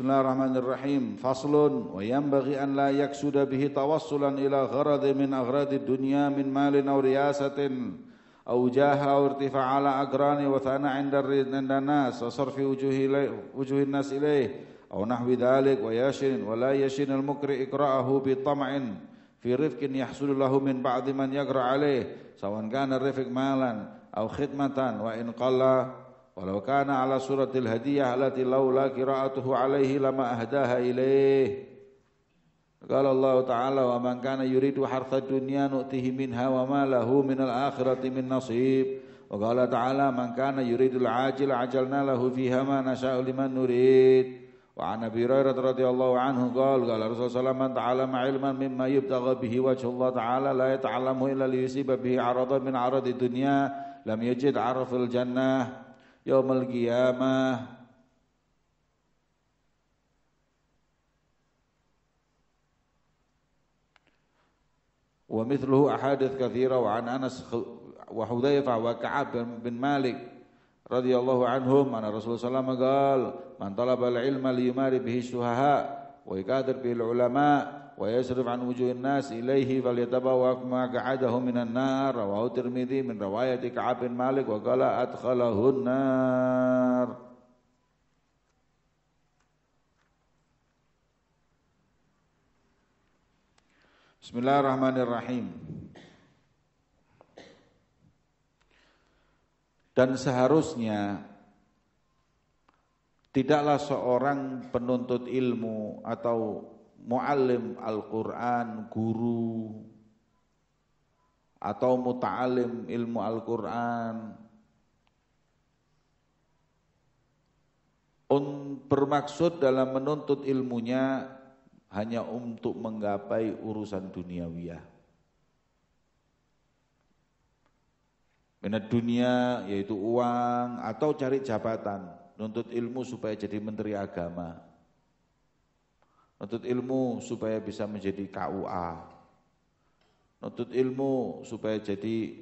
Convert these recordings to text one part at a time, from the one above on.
Bismillahirrahmanirrahim. Faslun wa yanbaghi an la yaksuda bihi tawassulan ila gharadhi min aghradi dunya min malin aw riyasatin aw jaha aw irtifa'a ala agrani wa thana 'inda inda nas wa sarfi wujuhi wujuhin nas ilayh aw nahwi dhalik wa yashin wa la yashin al mukri iqra'ahu bi tam'in fi rifqin yahsulu lahu min ba'di man yaqra' alayh sawan kana rifq malan aw khidmatan wa in qalla ولو كان على سورة الهدية التي لولا قراءته عليه لما أهداها إليه قال الله تعالى ومن كان يريد حرث الدنيا نؤته منها وما له من الآخرة من نصيب وقال تعالى من كان يريد العاجل عجلنا له فيها ما نشاء لمن نريد وعن ابي هريره رضي الله عنه قال قال الرسول صلى الله عليه وسلم من تعلم علما مما يبتغى به وجه الله تعالى لا يتعلمه الا ليصيب به عرضا من عرض الدنيا لم يجد عرف الجنه يوم القيامة ومثله أحاديث كثيرة وعن أنس وحذيفة وكعب بن مالك رضي الله عنهم أن الرسول صلى الله عليه وسلم قال من طلب العلم ليماري به الشهاء ويكادر به العلماء ويصرف عن وجوه الناس إليه فليتبوأ مقعده من النار رواه الترمذي من رواية كعب بن مالك وقال أدخله النار بسم الله الرحمن الرحيم Dan seharusnya tidaklah seorang penuntut ilmu atau muallim Al-Quran, guru, atau muta'alim ilmu Al-Quran, Un, bermaksud dalam menuntut ilmunya hanya untuk menggapai urusan duniawiah. Minat dunia yaitu uang atau cari jabatan, nuntut ilmu supaya jadi menteri agama nuntut ilmu supaya bisa menjadi KUA. nuntut ilmu supaya jadi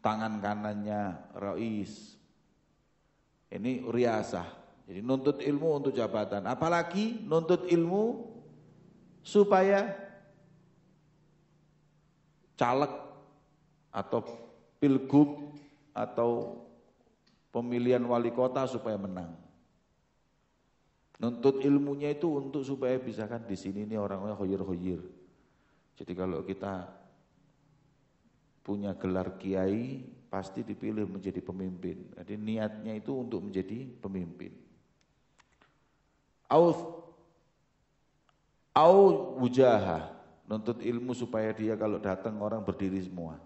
tangan kanannya Rais. Ini riasah. Jadi nuntut ilmu untuk jabatan, apalagi nuntut ilmu supaya caleg atau pilgub atau pemilihan wali kota supaya menang. Nuntut ilmunya itu untuk supaya bisa kan di sini nih orang-orang hoyir-hoyir. Jadi kalau kita punya gelar kiai, pasti dipilih menjadi pemimpin. Jadi niatnya itu untuk menjadi pemimpin. Au au wujaha, nuntut ilmu supaya dia kalau datang orang berdiri semua.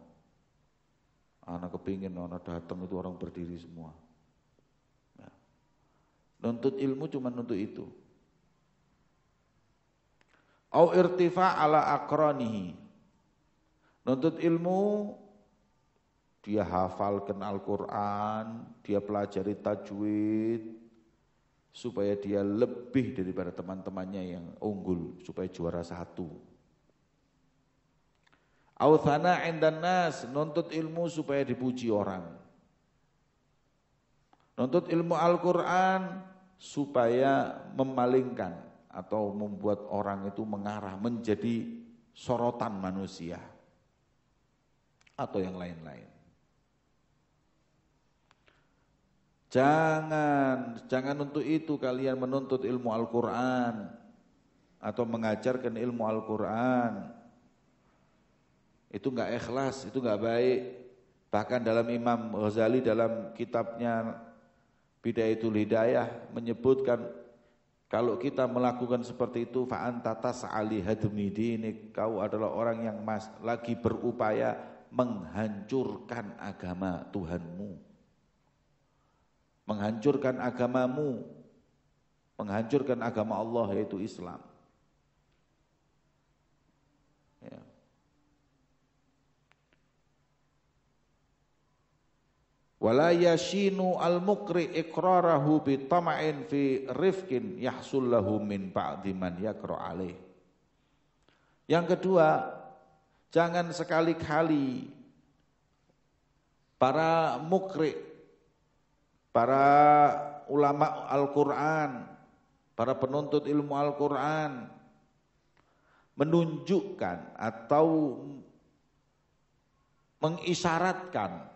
Anak kepingin anak datang itu orang berdiri semua. Nuntut ilmu cuma nuntut itu. Au irtifa ala akronihi. Nuntut ilmu dia hafalkan Al-Quran, dia pelajari tajwid, supaya dia lebih daripada teman-temannya yang unggul, supaya juara satu. Au thana indan nas, nuntut ilmu supaya dipuji orang. Nuntut ilmu Al-Quran, supaya memalingkan atau membuat orang itu mengarah menjadi sorotan manusia atau yang lain-lain. Jangan, jangan untuk itu kalian menuntut ilmu Al-Quran atau mengajarkan ilmu Al-Quran. Itu enggak ikhlas, itu enggak baik. Bahkan dalam Imam Ghazali dalam kitabnya Bidayatul Hidayah menyebutkan kalau kita melakukan seperti itu tata saali hadmi dinik kau adalah orang yang mas, lagi berupaya menghancurkan agama Tuhanmu. Menghancurkan agamamu, menghancurkan agama Allah yaitu Islam. Wala yashinu al-mukri iqrarahu bi tama'in fi rifkin yahsul lahu min ba'di man alaih. Yang kedua, jangan sekali-kali para mukri, para ulama Al-Quran, para penuntut ilmu Al-Quran, menunjukkan atau mengisyaratkan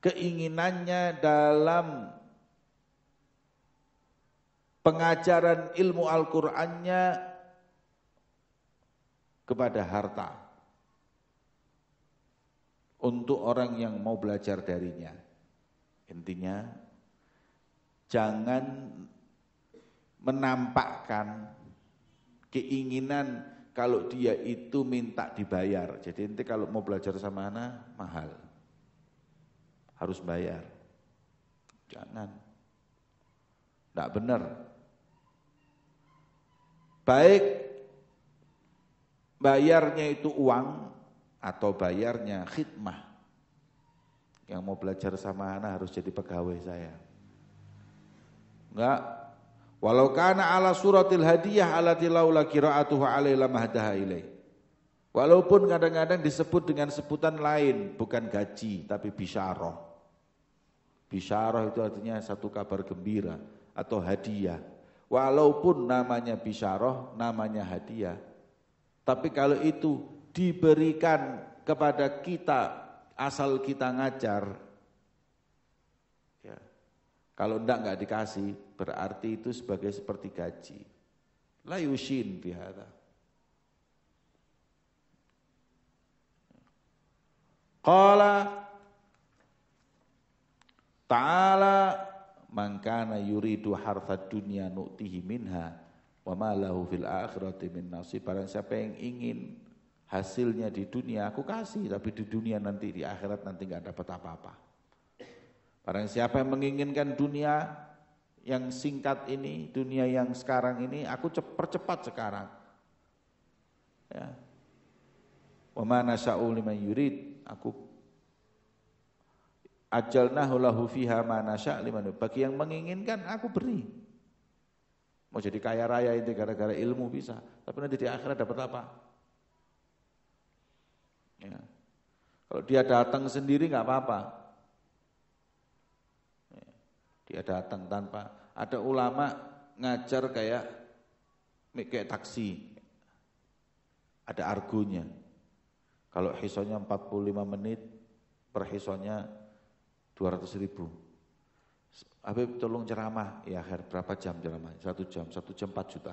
keinginannya dalam pengajaran ilmu Al-Qur'annya kepada harta untuk orang yang mau belajar darinya. Intinya jangan menampakkan keinginan kalau dia itu minta dibayar. Jadi nanti kalau mau belajar sama anak mahal harus bayar. Jangan. Tidak benar. Baik bayarnya itu uang atau bayarnya khidmah. Yang mau belajar sama anak harus jadi pegawai saya. Enggak. Walau karena ala suratil hadiah ala tilaula kiraatuhu alaila lamahdaha ilaih. Walaupun kadang-kadang disebut dengan sebutan lain, bukan gaji tapi bisyarah. Bisyarah itu artinya satu kabar gembira atau hadiah. Walaupun namanya bisyarah, namanya hadiah. Tapi kalau itu diberikan kepada kita asal kita ngajar, ya, kalau enggak enggak dikasih, berarti itu sebagai seperti gaji. La yushin Kala Qala Ta'ala mangkana yuridu harta dunia nuktihi minha wa ma fil akhirati min nasib barang siapa yang ingin hasilnya di dunia aku kasih tapi di dunia nanti di akhirat nanti nggak dapat apa-apa barang siapa yang menginginkan dunia yang singkat ini dunia yang sekarang ini aku percepat sekarang ya wa ma liman yurid aku ajalnahu lahu fiha ma nasya' liman bagi yang menginginkan aku beri mau jadi kaya raya ini gara-gara ilmu bisa tapi nanti di akhirat dapat apa ya. kalau dia datang sendiri nggak apa-apa ya. dia datang tanpa ada ulama ngajar kayak kayak taksi ada argunya. kalau hisonya 45 menit per hisonya 200 ribu. Habib tolong ceramah, ya akhir berapa jam ceramah? Satu jam, satu jam empat juta.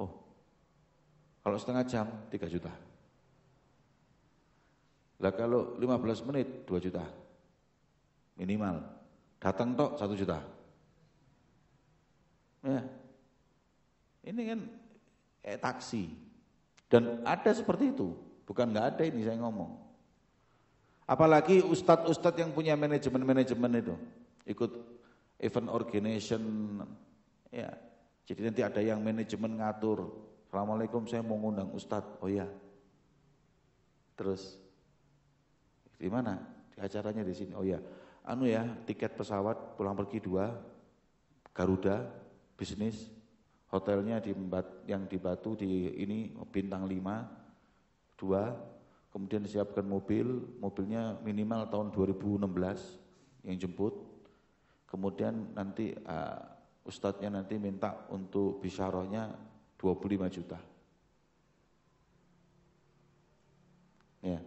Oh, kalau setengah jam tiga juta. Lah kalau 15 menit dua juta. Minimal. Datang tok satu juta. Ya. Ini kan eh, taksi. Dan ada seperti itu. Bukan nggak ada ini saya ngomong. Apalagi ustadz-ustadz yang punya manajemen-manajemen itu. Ikut event organization. ya. Jadi nanti ada yang manajemen ngatur. Assalamualaikum saya mau ngundang ustadz. Oh ya. Terus. Di mana? Di acaranya di sini. Oh ya. Anu ya, tiket pesawat pulang pergi dua. Garuda, bisnis. Hotelnya di yang di Batu di ini bintang lima dua kemudian siapkan mobil, mobilnya minimal tahun 2016 yang jemput. Kemudian nanti uh, ustadznya nanti minta untuk bisarohnya 25 juta. Ya.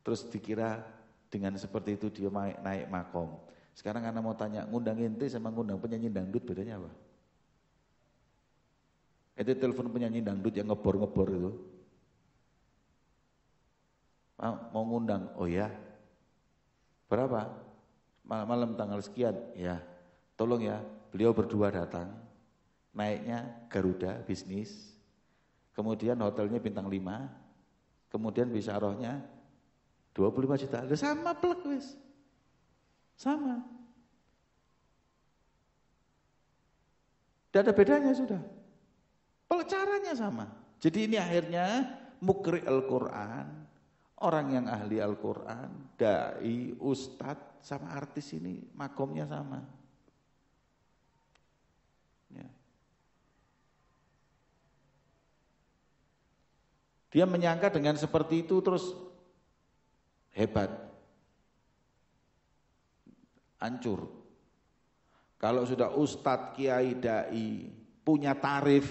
Terus dikira dengan seperti itu dia naik, naik makom. Sekarang karena mau tanya, ngundang inti sama ngundang penyanyi dangdut bedanya apa? Itu telepon penyanyi dangdut yang ngebor-ngebor itu mau ngundang, oh ya, berapa? Malam-malam tanggal sekian, ya, tolong ya, beliau berdua datang, naiknya Garuda bisnis, kemudian hotelnya bintang 5, kemudian bisa arahnya 25 juta, Loh, sama plek wis, sama. Tidak ada bedanya sudah. pelecarannya sama. Jadi ini akhirnya mukri Al-Quran Orang yang ahli Al-Quran, da'i, ustadz, sama artis ini makomnya sama. Ya. Dia menyangka dengan seperti itu terus hebat. Hancur. Kalau sudah ustadz, kiai, da'i punya tarif,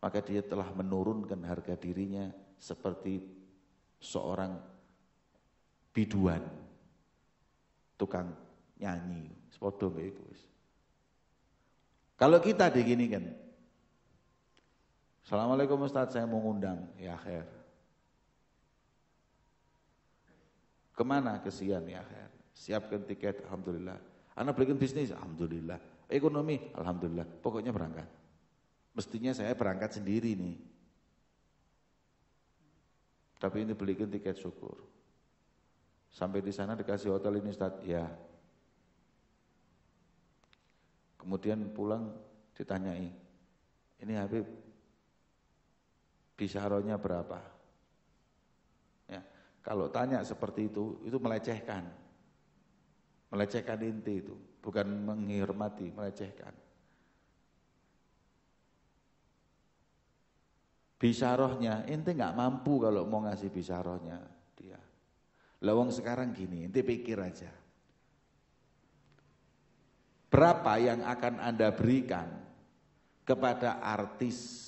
maka dia telah menurunkan harga dirinya seperti seorang biduan tukang nyanyi sepodo itu kalau kita gini kan Assalamualaikum ustadz, saya mau ngundang ya akhir kemana kesian ya akhir siapkan tiket Alhamdulillah anak belikan bisnis Alhamdulillah ekonomi Alhamdulillah pokoknya berangkat mestinya saya berangkat sendiri nih tapi ini belikan tiket syukur. Sampai di sana dikasih hotel ini Ustaz, ya. Kemudian pulang ditanyai, ini Habib bisaronya berapa? Ya, kalau tanya seperti itu, itu melecehkan. Melecehkan inti itu, bukan menghormati, melecehkan. bisarohnya ente nggak mampu kalau mau ngasih bisarohnya dia lawang sekarang gini ente pikir aja berapa yang akan anda berikan kepada artis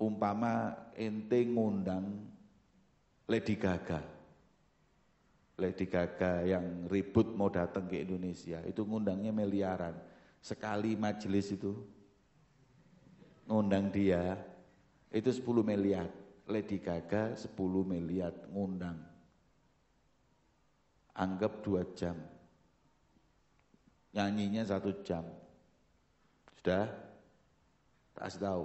umpama ente ngundang Lady Gaga Lady Gaga yang ribut mau datang ke Indonesia itu ngundangnya miliaran sekali majelis itu ngundang dia itu 10 miliar. Lady Gaga 10 miliar ngundang. Anggap 2 jam. Nyanyinya 1 jam. Sudah? Tak kasih tahu.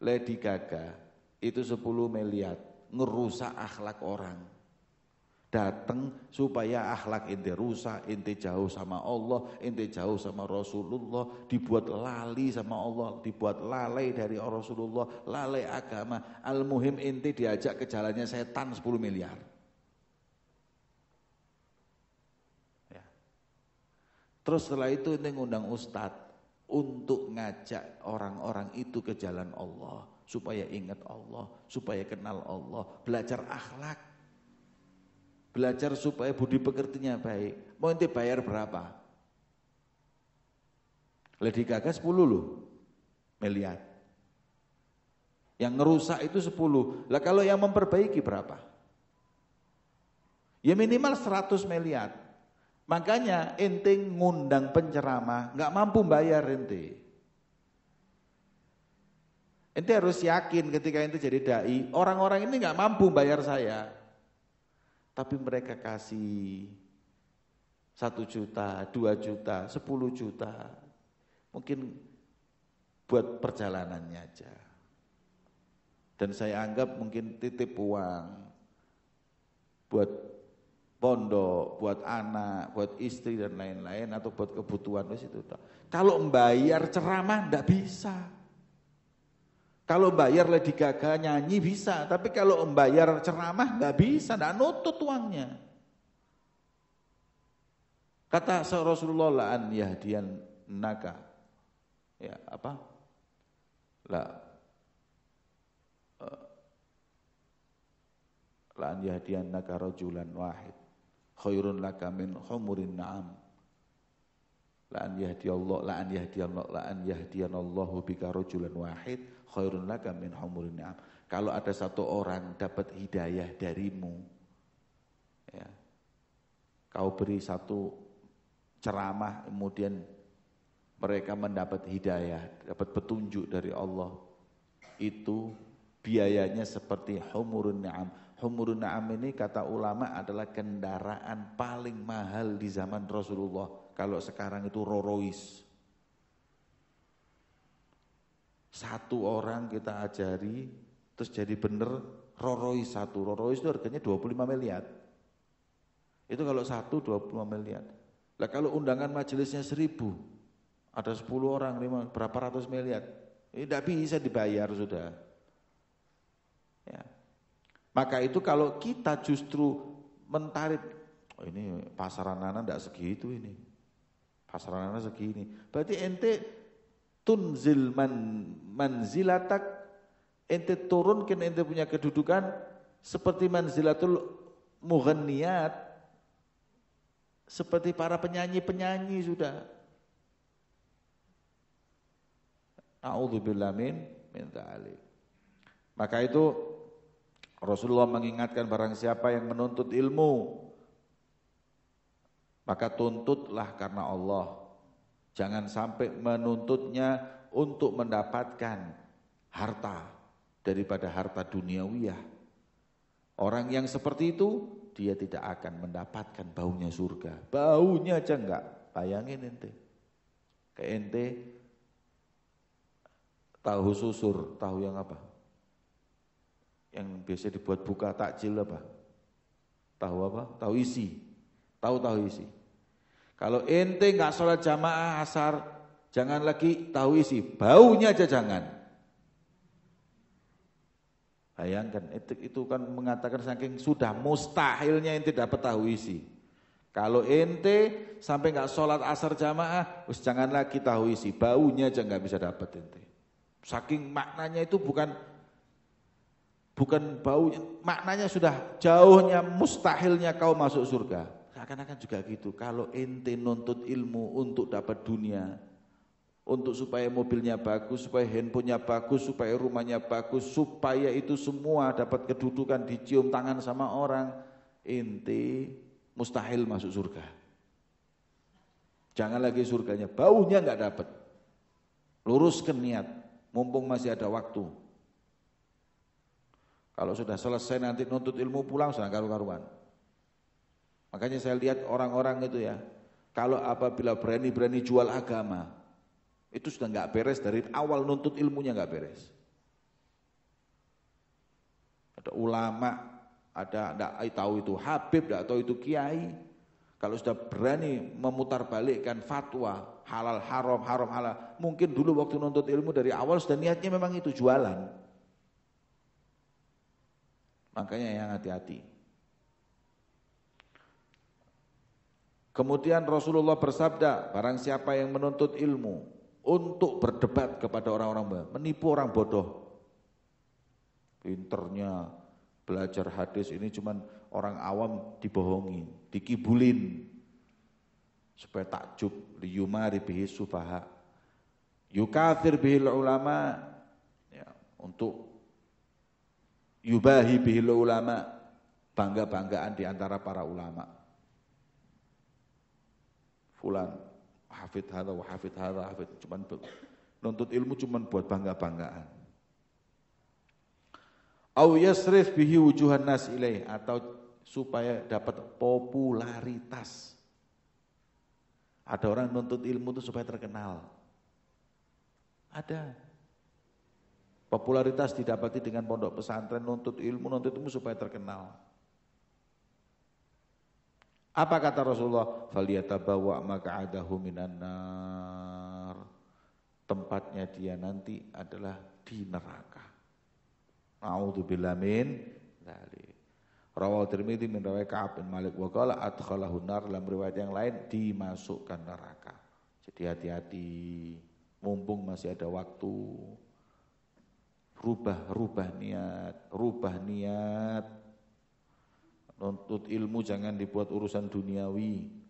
Lady Gaga itu 10 miliar ngerusak akhlak orang datang supaya akhlak ente rusak, ente jauh sama Allah, ente jauh sama Rasulullah, dibuat lali sama Allah, dibuat lalai dari Rasulullah, lalai agama. Al-muhim ente diajak ke jalannya setan 10 miliar. Ya. Terus setelah itu ente ngundang ustadz untuk ngajak orang-orang itu ke jalan Allah supaya ingat Allah, supaya kenal Allah, belajar akhlak. Belajar supaya budi pekertinya baik. Mau nanti bayar berapa? Lady Gaga 10 loh miliar. Yang ngerusak itu 10. Lah kalau yang memperbaiki berapa? Ya minimal 100 miliar. Makanya ente ngundang penceramah, nggak mampu bayar ente. Ente harus yakin ketika ente jadi dai, orang-orang ini nggak mampu bayar saya. Tapi mereka kasih satu juta, dua juta, sepuluh juta. Mungkin buat perjalanannya aja. Dan saya anggap mungkin titip uang buat pondok, buat anak, buat istri dan lain-lain atau buat kebutuhan itu. Kalau membayar ceramah tidak bisa. Kalau bayar Lady Gaga nyanyi bisa, tapi kalau membayar ceramah nggak bisa, nggak nutut uangnya. Kata Rasulullah la'an yahdian naka. Ya, apa? La eh, La'an yahdian naka rajulan wahid khairun laka min humurin na'am. La'an Allah, la'an an la'an Allahu bika rajulan wahid khairun laka min humurin ni'am. Kalau ada satu orang dapat hidayah darimu, ya, kau beri satu ceramah, kemudian mereka mendapat hidayah, dapat petunjuk dari Allah, itu biayanya seperti humurun ni'am. Humurun ni'am ini kata ulama adalah kendaraan paling mahal di zaman Rasulullah. Kalau sekarang itu Rolls Royce. Satu orang kita ajari, terus jadi bener rorois satu. rorois itu harganya 25 miliar. Itu kalau satu 25 miliar. Lah kalau undangan majelisnya seribu, ada sepuluh orang, lima, berapa ratus miliar. Ini tidak bisa dibayar sudah. Ya. Maka itu kalau kita justru mentarik, oh ini pasaran anak tidak segitu ini. Pasaran anak segini. Berarti ente tunzil man manzilatak ente turunkan ente punya kedudukan seperti manzilatul mughanniyat seperti para penyanyi-penyanyi sudah A'udzubillah min min Maka itu Rasulullah mengingatkan barang siapa yang menuntut ilmu maka tuntutlah karena Allah Jangan sampai menuntutnya untuk mendapatkan harta daripada harta duniawiah. Orang yang seperti itu dia tidak akan mendapatkan baunya surga. Baunya aja enggak. Bayangin ente. Ke ente tahu susur, tahu yang apa? Yang biasa dibuat buka takjil apa? Tahu apa? Tahu isi. Tahu tahu isi. Kalau ente nggak sholat jamaah asar, jangan lagi tahu isi, baunya aja jangan. Bayangkan, itu, itu kan mengatakan saking sudah mustahilnya ente dapat tahu isi. Kalau ente sampai nggak sholat asar jamaah, us jangan lagi tahu isi, baunya aja nggak bisa dapat ente. Saking maknanya itu bukan bukan baunya, maknanya sudah jauhnya mustahilnya kau masuk surga. Seakan-akan juga gitu. Kalau ente nuntut ilmu untuk dapat dunia, untuk supaya mobilnya bagus, supaya handphonenya bagus, supaya rumahnya bagus, supaya itu semua dapat kedudukan dicium tangan sama orang, ente mustahil masuk surga. Jangan lagi surganya, baunya nggak dapat. ke niat, mumpung masih ada waktu. Kalau sudah selesai nanti nuntut ilmu pulang, sudah karu-karuan. Makanya saya lihat orang-orang itu ya, kalau apabila berani-berani jual agama, itu sudah nggak beres dari awal nuntut ilmunya nggak beres. Ada ulama, ada enggak tahu itu Habib, enggak tahu itu Kiai. Kalau sudah berani memutarbalikkan fatwa halal haram haram halal, mungkin dulu waktu nuntut ilmu dari awal sudah niatnya memang itu jualan. Makanya yang hati-hati. Kemudian Rasulullah bersabda, barang siapa yang menuntut ilmu untuk berdebat kepada orang-orang menipu orang bodoh. Pinternya belajar hadis ini cuman orang awam dibohongi, dikibulin supaya takjub liyumari bihi subaha yukathir bihi ulama ya, untuk yubahi bihi ulama bangga-banggaan di antara para ulama fulan hafid hada wa hafid hada hafid cuman nuntut ilmu cuman buat bangga-banggaan au yasrif bihi wujuhan nas ilaih atau supaya dapat popularitas ada orang nuntut ilmu itu supaya terkenal ada popularitas didapati dengan pondok pesantren nuntut ilmu nuntut ilmu supaya terkenal apa kata Rasulullah? Faliyatabawa maka ada huminanar Tempatnya dia nanti adalah di neraka. A'udzubillah min dzalik. Rawahu Tirmidzi min rawai Ka'ab bin Malik wa qala adkhalahu nar dalam riwayat yang lain dimasukkan neraka. Jadi hati-hati mumpung masih ada waktu. Rubah rubah niat, rubah niat Nuntut ilmu jangan dibuat urusan duniawi.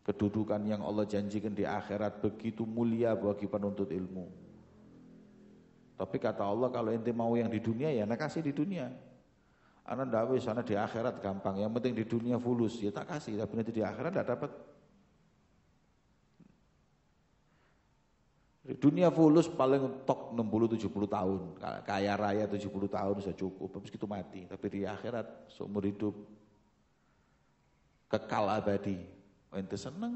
Kedudukan yang Allah janjikan di akhirat begitu mulia bagi penuntut ilmu. Tapi kata Allah kalau ente mau yang di dunia ya nak kasih di dunia. Anak dakwah sana di akhirat gampang. Yang penting di dunia fulus ya tak kasih. Tapi nanti di akhirat tidak dapat. Di dunia fulus paling tok 60-70 tahun, kaya raya 70 tahun sudah cukup, habis itu mati. Tapi di akhirat seumur hidup kekal abadi. Oh, ente seneng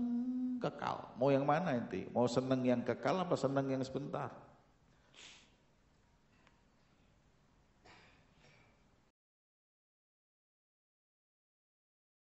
kekal. Mau yang mana ente? Mau seneng yang kekal apa seneng yang sebentar?